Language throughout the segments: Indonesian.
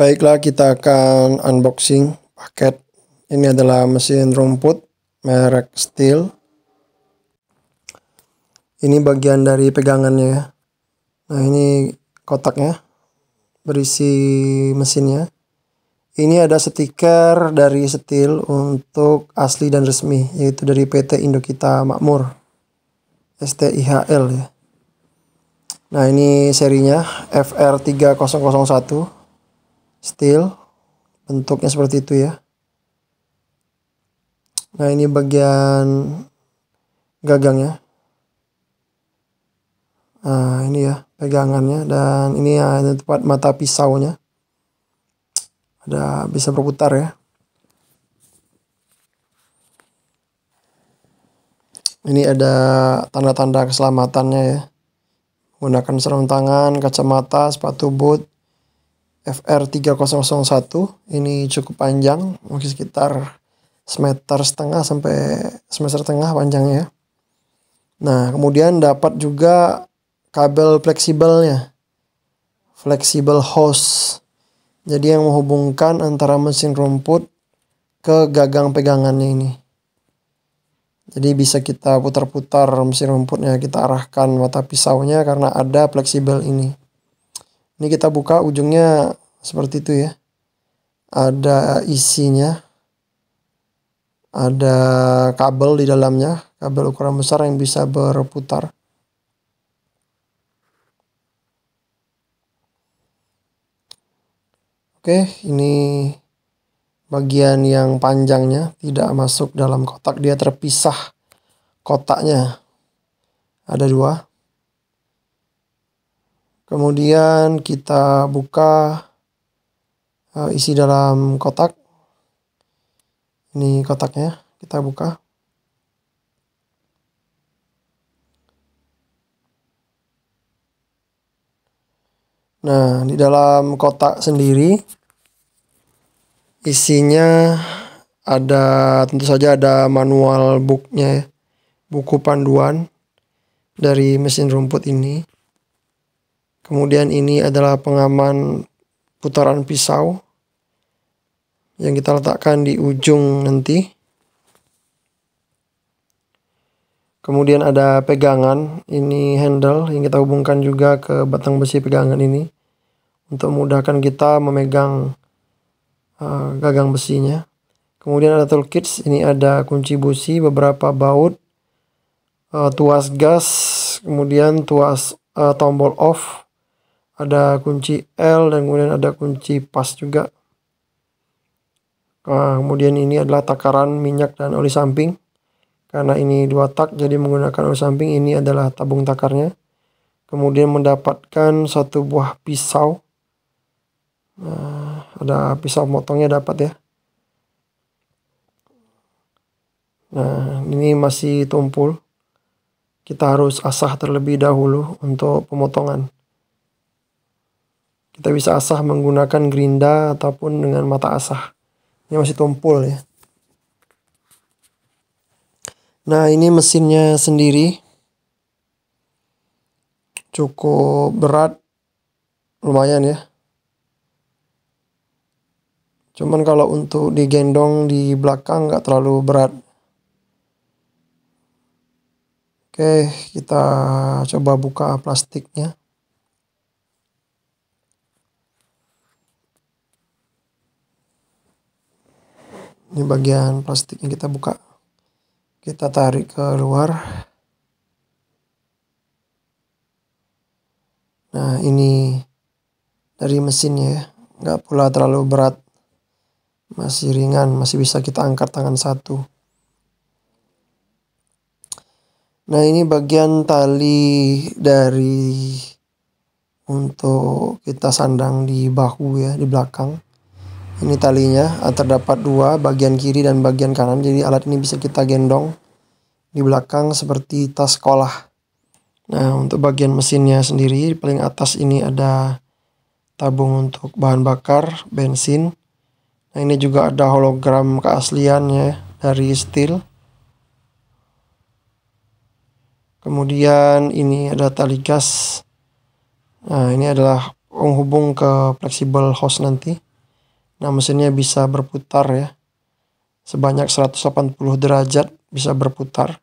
Baiklah kita akan unboxing paket. Ini adalah mesin rumput merek Steel. Ini bagian dari pegangannya Nah ini kotaknya berisi mesinnya. Ini ada stiker dari Steel untuk asli dan resmi yaitu dari PT Indokita Makmur STIHL ya. Nah ini serinya FR3001 steel bentuknya seperti itu ya nah ini bagian gagangnya nah ini ya pegangannya dan ini ya, ini tempat mata pisaunya ada bisa berputar ya ini ada tanda-tanda keselamatannya ya Gunakan sarung tangan kacamata sepatu boot FR3001 ini cukup panjang mungkin sekitar semeter setengah sampai semester setengah panjangnya ya. nah kemudian dapat juga kabel fleksibelnya fleksibel hose jadi yang menghubungkan antara mesin rumput ke gagang pegangannya ini jadi bisa kita putar-putar mesin rumputnya kita arahkan mata pisaunya karena ada fleksibel ini ini kita buka ujungnya seperti itu ya. Ada isinya. Ada kabel di dalamnya, kabel ukuran besar yang bisa berputar. Oke, ini bagian yang panjangnya tidak masuk dalam kotak, dia terpisah kotaknya. Ada dua, Kemudian kita buka eh, isi dalam kotak. Ini kotaknya, kita buka. Nah, di dalam kotak sendiri isinya ada tentu saja ada manual booknya ya buku panduan dari mesin rumput ini Kemudian ini adalah pengaman putaran pisau yang kita letakkan di ujung nanti. Kemudian ada pegangan, ini handle yang kita hubungkan juga ke batang besi pegangan ini untuk memudahkan kita memegang uh, gagang besinya. Kemudian ada toolkit ini ada kunci busi, beberapa baut, uh, tuas gas, kemudian tuas uh, tombol off, ada kunci L dan kemudian ada kunci pas juga kemudian ini adalah takaran minyak dan oli samping karena ini dua tak jadi menggunakan oli samping ini adalah tabung takarnya kemudian mendapatkan satu buah pisau nah, ada pisau motongnya dapat ya nah ini masih tumpul kita harus asah terlebih dahulu untuk pemotongan kita bisa asah menggunakan gerinda ataupun dengan mata asah. Ini masih tumpul ya. Nah ini mesinnya sendiri. Cukup berat. Lumayan ya. Cuman kalau untuk digendong di belakang nggak terlalu berat. Oke, kita coba buka plastiknya. ini bagian plastiknya kita buka kita tarik keluar nah ini dari mesinnya ya nggak pula terlalu berat masih ringan masih bisa kita angkat tangan satu nah ini bagian tali dari untuk kita sandang di bahu ya di belakang ini talinya eh, terdapat dua bagian kiri dan bagian kanan jadi alat ini bisa kita gendong di belakang seperti tas sekolah nah untuk bagian mesinnya sendiri paling atas ini ada tabung untuk bahan bakar bensin nah ini juga ada hologram keasliannya dari steel kemudian ini ada tali gas nah ini adalah penghubung ke fleksibel hose nanti Nah, mesinnya bisa berputar ya. Sebanyak 180 derajat bisa berputar.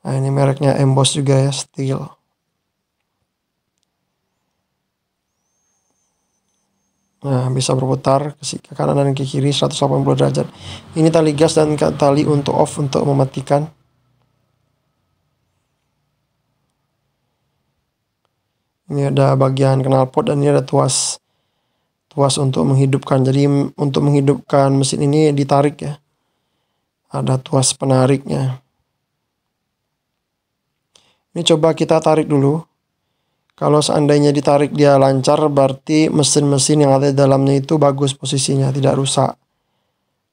Nah, ini mereknya Emboss juga ya, steel. Nah, bisa berputar ke kanan dan ke kiri 180 derajat. Ini tali gas dan tali untuk off untuk mematikan. Ini ada bagian knalpot dan ini ada tuas tuas untuk menghidupkan. Jadi untuk menghidupkan mesin ini ditarik ya. Ada tuas penariknya. Ini coba kita tarik dulu. Kalau seandainya ditarik dia lancar berarti mesin-mesin yang ada di dalamnya itu bagus posisinya, tidak rusak.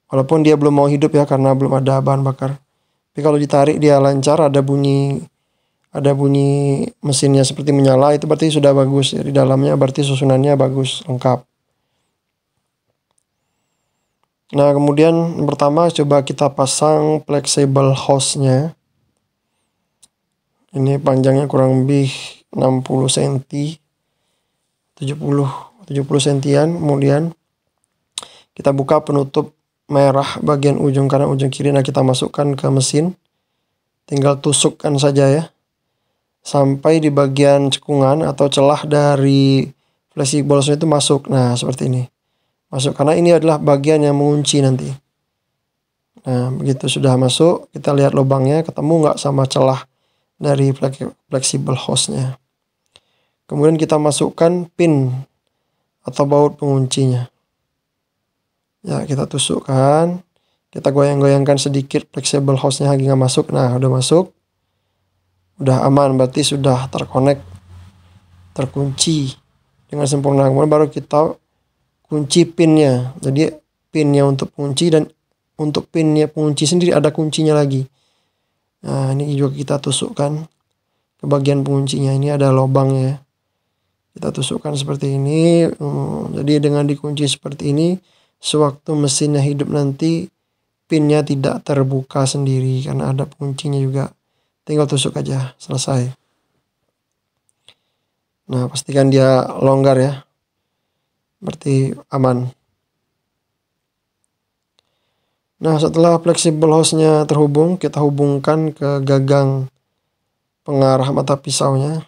Walaupun dia belum mau hidup ya karena belum ada bahan bakar. Tapi kalau ditarik dia lancar ada bunyi ada bunyi mesinnya seperti menyala itu berarti sudah bagus di dalamnya berarti susunannya bagus lengkap. Nah, kemudian yang pertama coba kita pasang flexible hose-nya. Ini panjangnya kurang lebih 60 cm. 70 70 sentian kemudian kita buka penutup merah bagian ujung kanan ujung kiri nah kita masukkan ke mesin tinggal tusukkan saja ya sampai di bagian cekungan atau celah dari flexible itu masuk nah seperti ini masuk karena ini adalah bagian yang mengunci nanti. Nah, begitu sudah masuk, kita lihat lubangnya ketemu nggak sama celah dari fleksibel hostnya. Kemudian kita masukkan pin atau baut penguncinya. Ya, kita tusukkan. Kita goyang-goyangkan sedikit fleksibel hostnya lagi nggak masuk. Nah, udah masuk. Udah aman, berarti sudah terkonek, terkunci dengan sempurna. Kemudian baru kita kunci pinnya jadi pinnya untuk kunci dan untuk pinnya kunci sendiri ada kuncinya lagi nah ini juga kita tusukkan ke bagian kuncinya ini ada ya kita tusukkan seperti ini hmm, jadi dengan dikunci seperti ini sewaktu mesinnya hidup nanti pinnya tidak terbuka sendiri karena ada kuncinya juga tinggal tusuk aja selesai nah pastikan dia longgar ya berarti aman nah setelah fleksibel hostnya terhubung kita hubungkan ke gagang pengarah mata pisaunya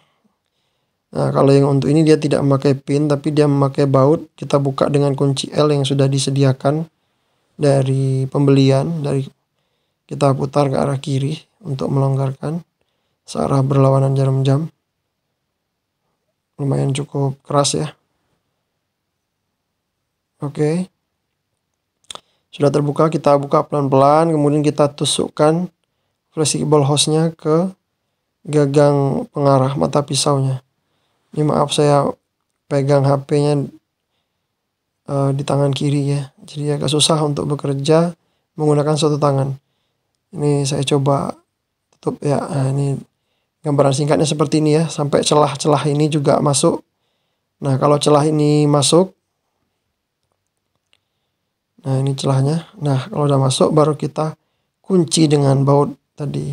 nah kalau yang untuk ini dia tidak memakai pin tapi dia memakai baut kita buka dengan kunci L yang sudah disediakan dari pembelian dari kita putar ke arah kiri untuk melonggarkan searah berlawanan jarum jam lumayan cukup keras ya Oke. Okay. Sudah terbuka, kita buka pelan-pelan, kemudian kita tusukkan flexible hostnya ke gagang pengarah mata pisaunya. Ini maaf saya pegang HP-nya uh, eh, di tangan kiri ya. Jadi agak susah untuk bekerja menggunakan satu tangan. Ini saya coba tutup ya. Nah, ini gambaran singkatnya seperti ini ya. Sampai celah-celah ini juga masuk. Nah, kalau celah ini masuk, Nah, ini celahnya. Nah, kalau udah masuk baru kita kunci dengan baut tadi.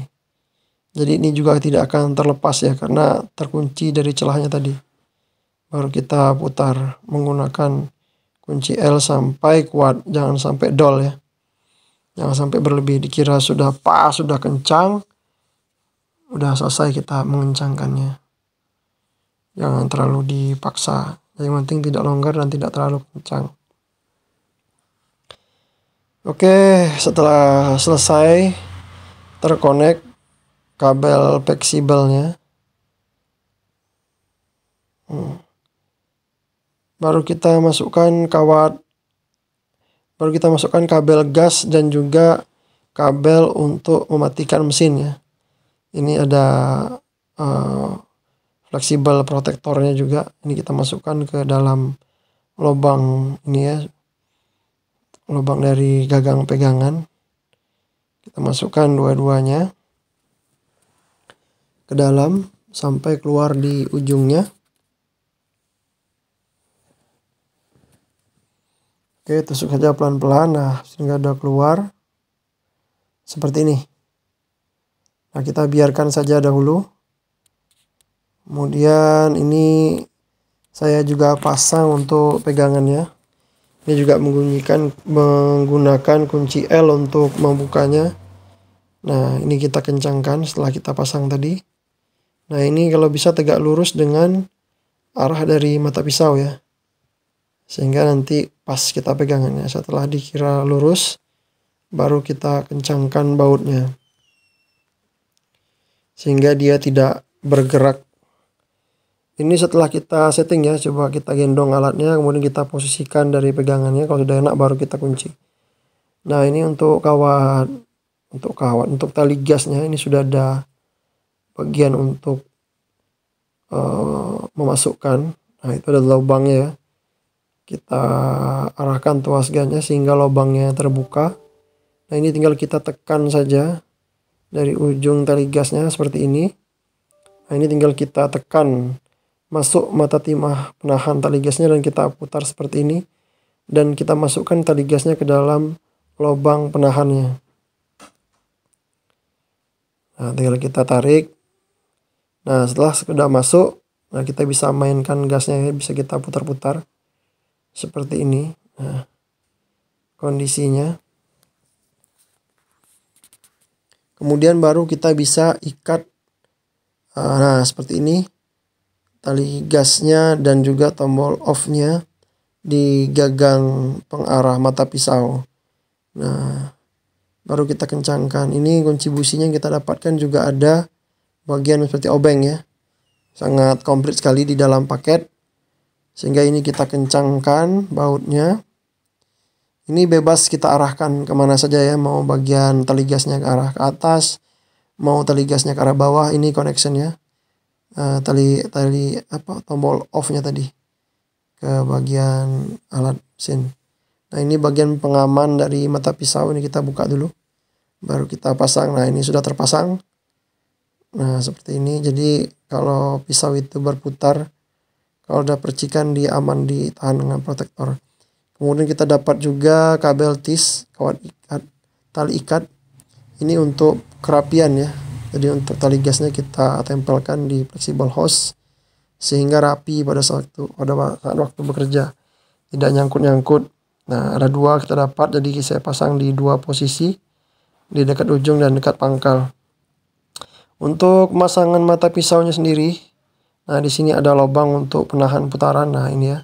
Jadi ini juga tidak akan terlepas ya karena terkunci dari celahnya tadi. Baru kita putar menggunakan kunci L sampai kuat, jangan sampai dol ya. Jangan sampai berlebih dikira sudah pas, sudah kencang. Udah selesai kita mengencangkannya. Jangan terlalu dipaksa. Yang penting tidak longgar dan tidak terlalu kencang. Oke, setelah selesai terkonek kabel fleksibelnya. Hmm. Baru kita masukkan kawat baru kita masukkan kabel gas dan juga kabel untuk mematikan mesin ya. Ini ada uh, fleksibel protektornya juga. Ini kita masukkan ke dalam lubang ini ya lubang dari gagang pegangan kita masukkan dua-duanya ke dalam sampai keluar di ujungnya oke tusuk saja pelan-pelan nah sehingga ada keluar seperti ini nah kita biarkan saja dahulu kemudian ini saya juga pasang untuk pegangannya ini juga menggunakan menggunakan kunci L untuk membukanya. Nah, ini kita kencangkan setelah kita pasang tadi. Nah, ini kalau bisa tegak lurus dengan arah dari mata pisau ya. Sehingga nanti pas kita pegangannya setelah dikira lurus baru kita kencangkan bautnya. Sehingga dia tidak bergerak ini setelah kita setting ya coba kita gendong alatnya kemudian kita posisikan dari pegangannya kalau sudah enak baru kita kunci nah ini untuk kawat untuk kawat untuk tali gasnya ini sudah ada bagian untuk uh, memasukkan nah itu ada lubangnya ya kita arahkan tuas gasnya sehingga lubangnya terbuka nah ini tinggal kita tekan saja dari ujung tali gasnya seperti ini nah ini tinggal kita tekan masuk mata timah penahan tali gasnya dan kita putar seperti ini dan kita masukkan tali gasnya ke dalam lubang penahannya. Nah, tinggal kita tarik. Nah, setelah sudah masuk, nah kita bisa mainkan gasnya, ya, bisa kita putar-putar seperti ini. Nah, kondisinya. Kemudian baru kita bisa ikat, ah, nah seperti ini tali gasnya dan juga tombol off-nya di gagang pengarah mata pisau. Nah, baru kita kencangkan. Ini kunci businya yang kita dapatkan juga ada bagian seperti obeng ya. Sangat komplit sekali di dalam paket. Sehingga ini kita kencangkan bautnya. Ini bebas kita arahkan kemana saja ya. Mau bagian tali gasnya ke arah ke atas. Mau tali gasnya ke arah bawah. Ini ya uh, tali tali apa tombol off-nya tadi ke bagian alat mesin. Nah, ini bagian pengaman dari mata pisau ini kita buka dulu. Baru kita pasang. Nah, ini sudah terpasang. Nah, seperti ini. Jadi, kalau pisau itu berputar, kalau udah percikan dia aman ditahan dengan protektor. Kemudian kita dapat juga kabel tis, kawat ikat, tali ikat. Ini untuk kerapian ya, jadi untuk tali gasnya kita tempelkan di flexible hose sehingga rapi pada saat waktu, pada saat waktu bekerja. Tidak nyangkut-nyangkut. Nah, ada dua kita dapat jadi saya pasang di dua posisi di dekat ujung dan dekat pangkal. Untuk pemasangan mata pisaunya sendiri, nah di sini ada lubang untuk penahan putaran. Nah, ini ya.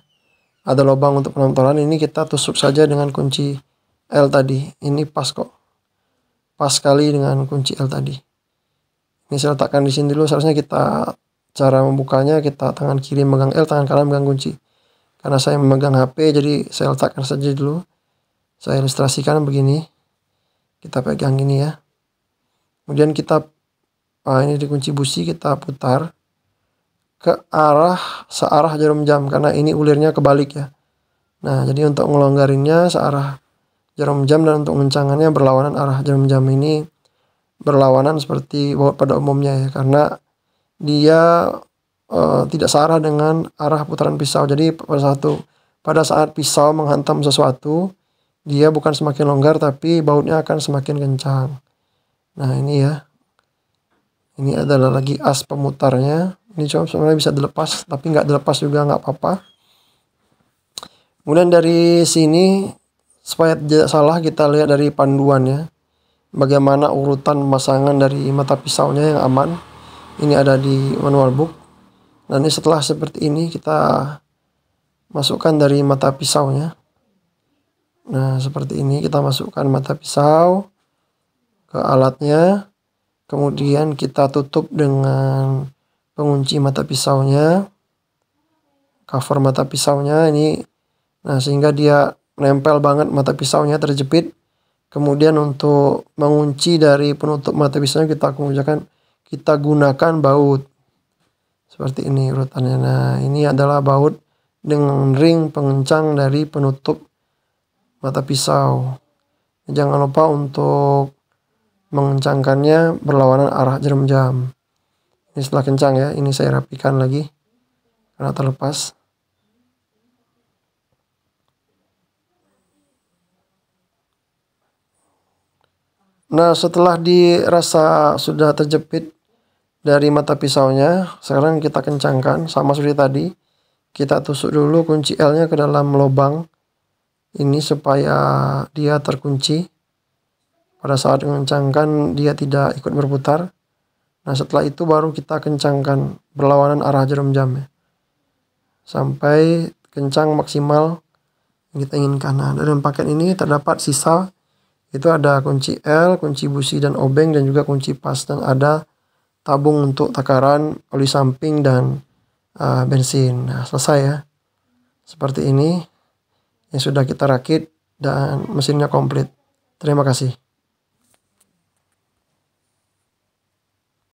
Ada lubang untuk penahan Ini kita tusuk saja dengan kunci L tadi. Ini pas kok. Pas sekali dengan kunci L tadi ini saya letakkan di sini dulu seharusnya kita cara membukanya kita tangan kiri megang L tangan kanan megang kunci karena saya memegang HP jadi saya letakkan saja dulu saya ilustrasikan begini kita pegang ini ya kemudian kita ah ini dikunci busi kita putar ke arah searah jarum jam karena ini ulirnya kebalik ya nah jadi untuk ngelonggarinnya searah jarum jam dan untuk mencangannya berlawanan arah jarum jam ini berlawanan seperti pada umumnya ya karena dia uh, tidak searah dengan arah putaran pisau. Jadi pada satu pada saat pisau menghantam sesuatu, dia bukan semakin longgar tapi bautnya akan semakin kencang. Nah, ini ya. Ini adalah lagi as pemutarnya. Ini coba sebenarnya bisa dilepas tapi nggak dilepas juga nggak apa-apa. Kemudian dari sini supaya tidak salah kita lihat dari panduannya bagaimana urutan pemasangan dari mata pisaunya yang aman. Ini ada di manual book. Dan ini setelah seperti ini kita masukkan dari mata pisaunya. Nah, seperti ini kita masukkan mata pisau ke alatnya. Kemudian kita tutup dengan pengunci mata pisaunya. Cover mata pisaunya ini nah sehingga dia nempel banget mata pisaunya terjepit Kemudian untuk mengunci dari penutup mata pisaunya kita gunakan kita gunakan baut. Seperti ini urutannya. Nah, ini adalah baut dengan ring pengencang dari penutup mata pisau. Jangan lupa untuk mengencangkannya berlawanan arah jarum jam. Ini setelah kencang ya, ini saya rapikan lagi karena terlepas. Nah, setelah dirasa sudah terjepit dari mata pisaunya, sekarang kita kencangkan sama seperti tadi. Kita tusuk dulu kunci L-nya ke dalam lubang ini supaya dia terkunci. Pada saat mengencangkan dia tidak ikut berputar. Nah, setelah itu baru kita kencangkan berlawanan arah jarum jamnya. Sampai kencang maksimal yang kita inginkan. Nah, dalam paket ini terdapat sisa itu ada kunci L, kunci busi dan obeng dan juga kunci pas dan ada tabung untuk takaran oli samping dan uh, bensin. Nah, selesai ya. Seperti ini yang sudah kita rakit dan mesinnya komplit. Terima kasih.